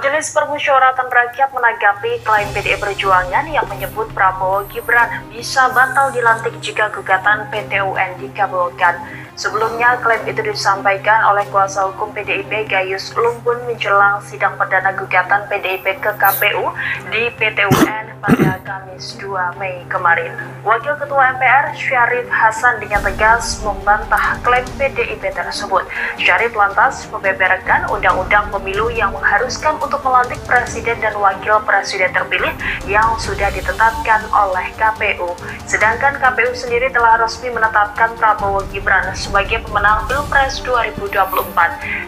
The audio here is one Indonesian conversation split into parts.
Majelis Permusyawaratan Rakyat menanggapi klaim PDI e Perjuangan yang menyebut Prabowo Gibran bisa batal dilantik jika gugatan PT UN dikabulkan. Sebelumnya, klaim itu disampaikan oleh kuasa hukum PDIP Gayus Lumbun menjelang sidang perdana gugatan PDIP ke KPU di PTUN pada Kamis 2 Mei kemarin. Wakil Ketua MPR Syarif Hasan dengan tegas membantah klaim PDIP tersebut. Syarif lantas membeberkan undang-undang pemilu yang mengharuskan untuk melantik presiden dan wakil presiden terpilih yang sudah ditetapkan oleh KPU. Sedangkan KPU sendiri telah resmi menetapkan Prabowo Gibran sebagai pemenang Pilpres 2024.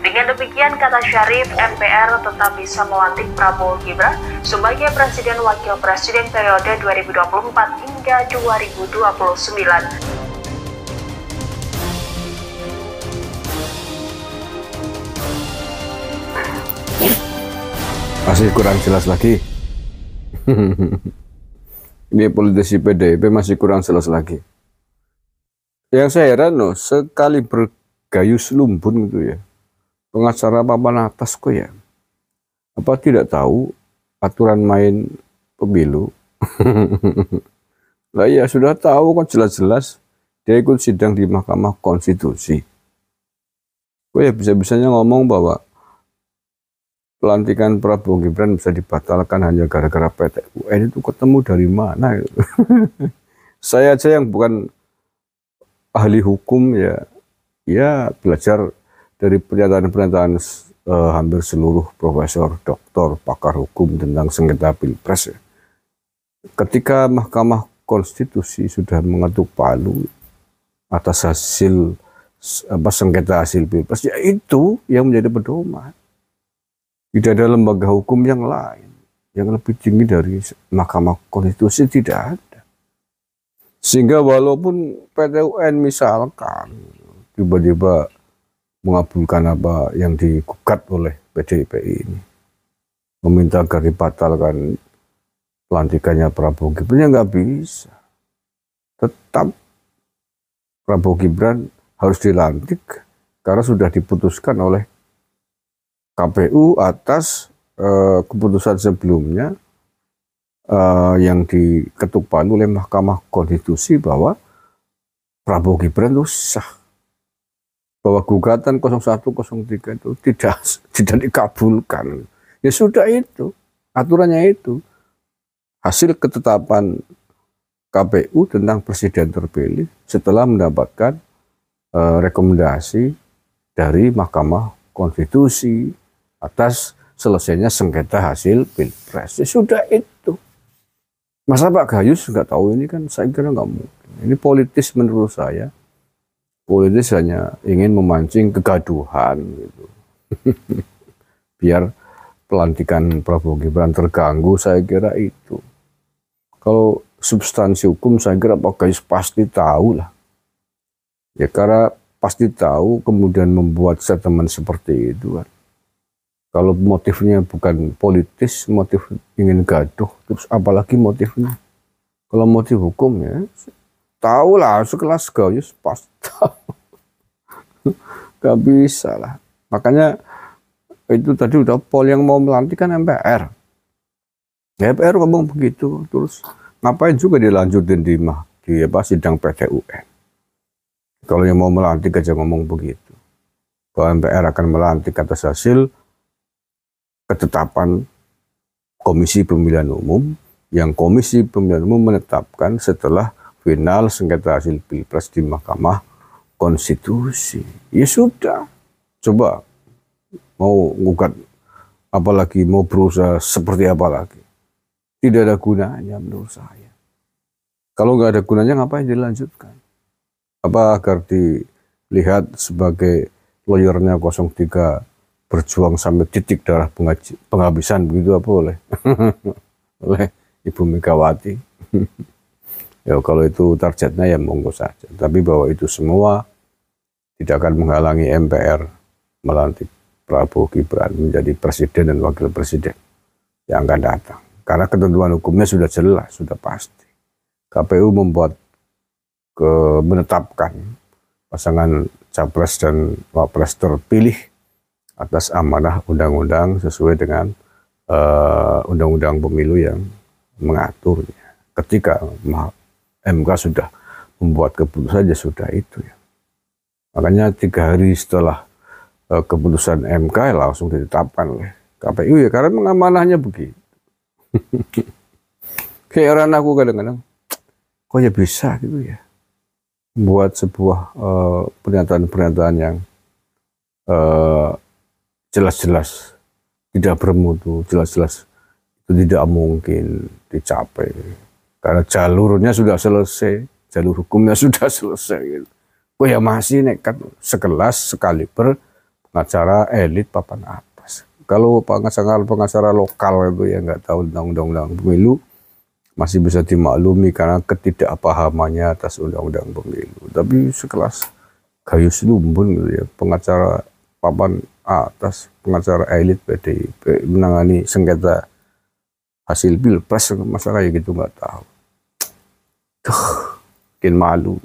Dengan demikian, kata Syarif, MPR tetap bisa melantik Prabowo Gibran sebagai Presiden Wakil Presiden periode 2024 hingga 2029. Masih kurang jelas lagi. Ini politisi PDIP masih kurang jelas lagi yang saya heran loh sekali bergayus lumbun gitu ya pengacara papan atas kok ya apa tidak tahu aturan main pemilu lah ya sudah tahu kan jelas-jelas dia ikut sidang di Mahkamah Konstitusi kok ya bisa-bisanya ngomong bahwa pelantikan Prabowo Gibran bisa dibatalkan hanya gara-gara PT UN itu ketemu dari mana saya aja yang bukan ahli hukum ya ya belajar dari pernyataan-pernyataan eh, hampir seluruh profesor, doktor, pakar hukum tentang sengketa pilpres. Ya. Ketika Mahkamah Konstitusi sudah mengetuk palu atas hasil apa sengketa hasil pilpres, ya itu yang menjadi pedoman. Tidak ada lembaga hukum yang lain yang lebih tinggi dari Mahkamah Konstitusi tidak ada. Sehingga walaupun UN misalkan tiba-tiba mengabulkan apa yang digugat oleh PDIP ini, meminta agar dibatalkan pelantikannya Prabowo Gibran, ya nggak bisa. Tetap Prabowo Gibran harus dilantik karena sudah diputuskan oleh KPU atas eh, keputusan sebelumnya uh, yang diketuk palu oleh Mahkamah Konstitusi bahwa Prabowo Gibran itu sah bahwa gugatan 0103 itu tidak tidak dikabulkan. Ya sudah itu, aturannya itu. Hasil ketetapan KPU tentang presiden terpilih setelah mendapatkan uh, rekomendasi dari Mahkamah Konstitusi atas selesainya sengketa hasil Pilpres. Ya sudah itu Masa Pak Gayus nggak tahu ini kan saya kira nggak mungkin. Ini politis menurut saya. Politis hanya ingin memancing kegaduhan gitu. Biar pelantikan Prabowo Gibran terganggu saya kira itu. Kalau substansi hukum saya kira Pak Gayus pasti tahu lah. Ya karena pasti tahu kemudian membuat statement seperti itu kan. Kalau motifnya bukan politis, motif ingin gaduh, terus apalagi motifnya. Kalau motif hukum ya, tahu lah, sekelas Gayus pasti Gak bisa lah. Makanya itu tadi udah pol yang mau melantikkan MPR. MPR ngomong begitu, terus ngapain juga dilanjutin di mah di apa sidang PTUN. Kalau yang mau melantik aja ngomong begitu. Bahwa MPR akan melantik atas hasil ketetapan Komisi Pemilihan Umum yang Komisi Pemilihan Umum menetapkan setelah final sengketa hasil pilpres di Mahkamah Konstitusi. Ya sudah, coba mau gugat apalagi mau berusaha seperti apa lagi. Tidak ada gunanya menurut saya. Kalau nggak ada gunanya ngapain dilanjutkan? Apa agar dilihat sebagai lawyernya 03 berjuang sampai titik darah penghabisan begitu apa oleh oleh Ibu Megawati. ya kalau itu targetnya ya monggo saja. Tapi bahwa itu semua tidak akan menghalangi MPR melantik Prabowo Gibran menjadi presiden dan wakil presiden yang akan datang. Karena ketentuan hukumnya sudah jelas, sudah pasti. KPU membuat ke menetapkan pasangan capres dan wapres terpilih atas amanah undang-undang sesuai dengan eh, undang-undang uh, pemilu yang mengaturnya. Ketika MK sudah membuat keputusan ya sudah itu ya. Makanya tiga hari setelah uh, keputusan MK ya langsung ditetapkan oleh KPU ya karena mengamanahnya begitu. Kayak orang aku kadang-kadang, kok ya bisa gitu ya. Buat sebuah eh, pernyataan-pernyataan uh, yang jelas-jelas tidak bermutu, jelas-jelas itu tidak mungkin dicapai. Karena jalurnya sudah selesai, jalur hukumnya sudah selesai. Gitu. Kok oh ya masih nekat sekelas sekali per pengacara elit papan atas. Kalau pengacara-pengacara lokal itu ya nggak tahu tentang undang-undang pemilu, masih bisa dimaklumi karena ketidakpahamannya atas undang-undang pemilu. Tapi sekelas Gayus Lumbun gitu ya, pengacara papan atas pengacara elit PDIP menangani sengketa hasil pilpres masalah ya gitu nggak tahu tuh bikin malu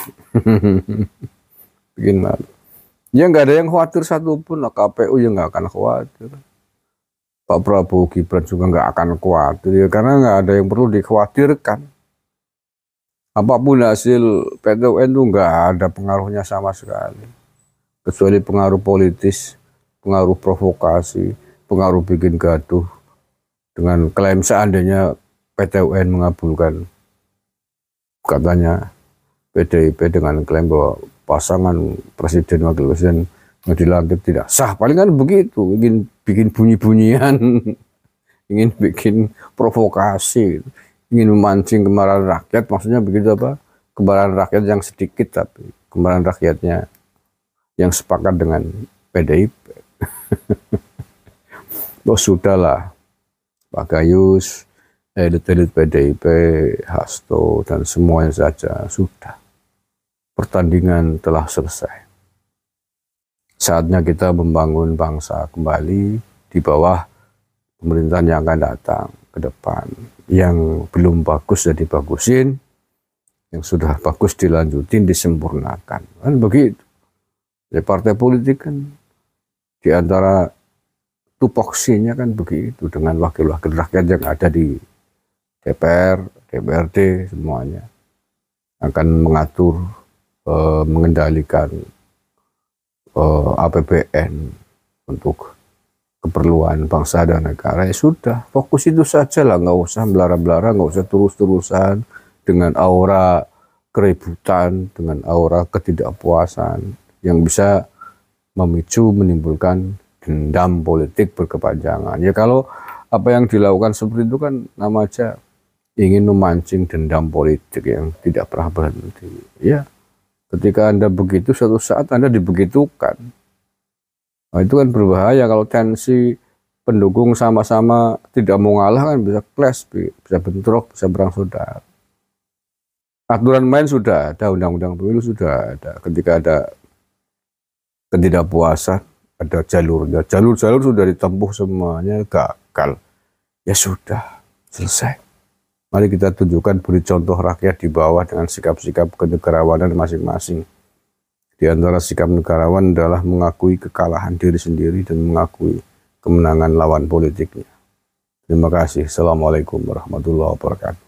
bikin malu ya nggak ada yang khawatir satupun lah KPU ya nggak akan khawatir Pak Prabowo Gibran juga nggak akan khawatir ya karena nggak ada yang perlu dikhawatirkan apapun hasil PTUN itu nggak ada pengaruhnya sama sekali kecuali pengaruh politis, pengaruh provokasi, pengaruh bikin gaduh dengan klaim seandainya PTUN mengabulkan katanya PDIP dengan klaim bahwa pasangan presiden wakil presiden yang dilantik tidak sah paling kan begitu ingin bikin bunyi-bunyian ingin bikin provokasi ingin memancing kemarahan rakyat maksudnya begitu apa kemarahan rakyat yang sedikit tapi kemarahan rakyatnya yang sepakat dengan PDIP. oh sudahlah, Pak Gayus, elit-elit PDIP, Hasto, dan semuanya saja sudah. Pertandingan telah selesai. Saatnya kita membangun bangsa kembali di bawah pemerintahan yang akan datang ke depan. Yang belum bagus jadi bagusin, yang sudah bagus dilanjutin, disempurnakan. Kan begitu. Ya partai politik kan di antara tupoksinya kan begitu dengan wakil-wakil rakyat yang ada di DPR, DPRD semuanya akan mengatur, e, mengendalikan e, eh, APBN untuk keperluan bangsa dan negara. Ya sudah, fokus itu saja lah, nggak usah belara-belara, nggak usah terus-terusan dengan aura keributan, dengan aura ketidakpuasan yang bisa memicu menimbulkan dendam politik berkepanjangan. Ya kalau apa yang dilakukan seperti itu kan nama aja ingin memancing dendam politik yang tidak pernah berhenti. Ya, ketika Anda begitu suatu saat Anda dibegitukan. Nah, itu kan berbahaya kalau tensi pendukung sama-sama tidak mau ngalah kan bisa clash, bisa bentrok, bisa berang saudara. Aturan main sudah ada, undang-undang pemilu sudah ada. Ketika ada ketidakpuasan, ada jalurnya. Jalur-jalur sudah ditempuh semuanya gagal. Ya sudah, selesai. Mari kita tunjukkan beri contoh rakyat di bawah dengan sikap-sikap kenegarawanan masing-masing. Di antara sikap negarawan adalah mengakui kekalahan diri sendiri dan mengakui kemenangan lawan politiknya. Terima kasih. Assalamualaikum warahmatullahi wabarakatuh.